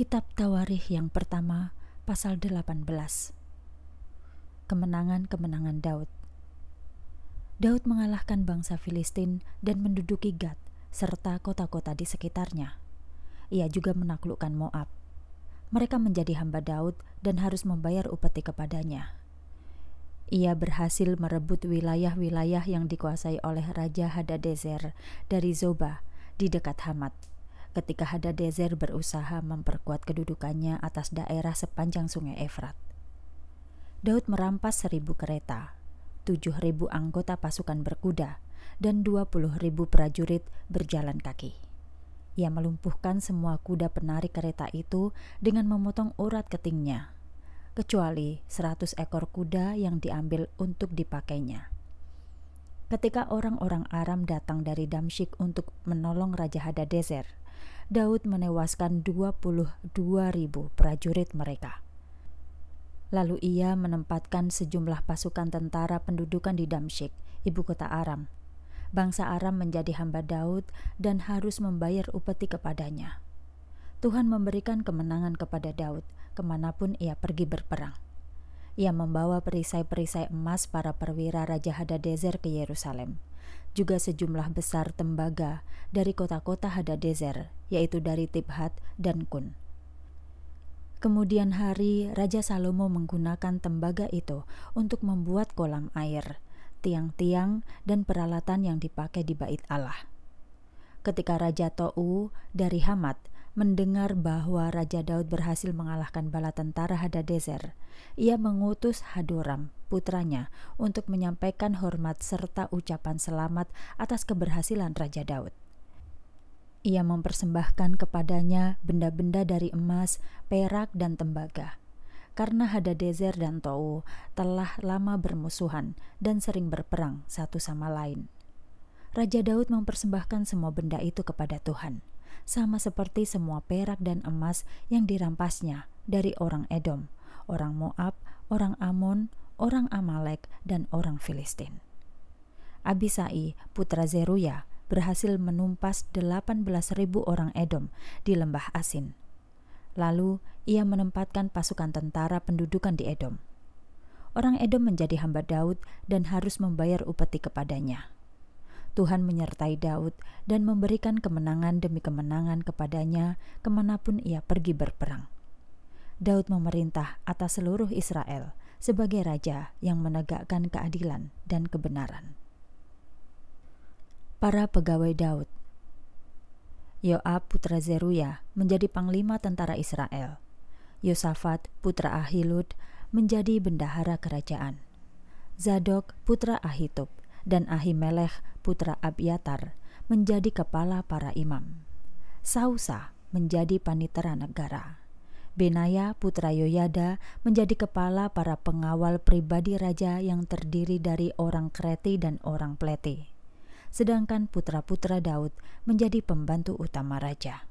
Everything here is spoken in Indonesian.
Kitab Tawarikh yang pertama, pasal 18. Kemenangan-kemenangan Daud. Daud mengalahkan bangsa Filistin dan menduduki Gad serta kota-kota di sekitarnya. Ia juga menaklukkan Moab. Mereka menjadi hamba Daud dan harus membayar upeti kepadanya. Ia berhasil merebut wilayah-wilayah yang dikuasai oleh Raja Hadadezer dari Zoba di dekat Hamat ketika Hadadezer berusaha memperkuat kedudukannya atas daerah sepanjang sungai Efrat. Daud merampas seribu kereta, tujuh ribu anggota pasukan berkuda, dan dua puluh ribu prajurit berjalan kaki. Ia melumpuhkan semua kuda penarik kereta itu dengan memotong urat ketingnya, kecuali seratus ekor kuda yang diambil untuk dipakainya. Ketika orang-orang Aram datang dari Damsyik untuk menolong Raja Hadadezer, Daud menewaskan ribu prajurit mereka. Lalu ia menempatkan sejumlah pasukan tentara pendudukan di Damsyik, ibu kota Aram. Bangsa Aram menjadi hamba Daud dan harus membayar upeti kepadanya. Tuhan memberikan kemenangan kepada Daud kemanapun ia pergi berperang. Ia membawa perisai-perisai emas para perwira Raja Hadadezer ke Yerusalem, juga sejumlah besar tembaga dari kota-kota Hadadezer yaitu dari Tibhat dan Kun. Kemudian hari, Raja Salomo menggunakan tembaga itu untuk membuat kolam air, tiang-tiang, dan peralatan yang dipakai di bait Allah. Ketika Raja Tou dari Hamat mendengar bahwa Raja Daud berhasil mengalahkan bala tentara Hadadezer, ia mengutus Hadoram, putranya, untuk menyampaikan hormat serta ucapan selamat atas keberhasilan Raja Daud. Ia mempersembahkan kepadanya benda-benda dari emas, perak, dan tembaga. Karena Hadadezer dan Tou telah lama bermusuhan dan sering berperang satu sama lain. Raja Daud mempersembahkan semua benda itu kepada Tuhan, sama seperti semua perak dan emas yang dirampasnya dari orang Edom, orang Moab, orang Amon, orang Amalek, dan orang Filistin. Abisai, putra Zeruya, berhasil menumpas 18.000 orang Edom di lembah Asin. Lalu ia menempatkan pasukan tentara pendudukan di Edom. Orang Edom menjadi hamba Daud dan harus membayar upeti kepadanya. Tuhan menyertai Daud dan memberikan kemenangan demi kemenangan kepadanya kemanapun ia pergi berperang. Daud memerintah atas seluruh Israel sebagai raja yang menegakkan keadilan dan kebenaran para pegawai Daud. Yoab putra Zeruya menjadi panglima tentara Israel. Yosafat putra Ahilud menjadi bendahara kerajaan. Zadok putra Ahitub dan Ahimelech putra Abiatar menjadi kepala para imam. Sausa menjadi panitera negara. Benaya putra Yoyada menjadi kepala para pengawal pribadi raja yang terdiri dari orang Kreti dan orang Pleti sedangkan putra-putra Daud menjadi pembantu utama raja.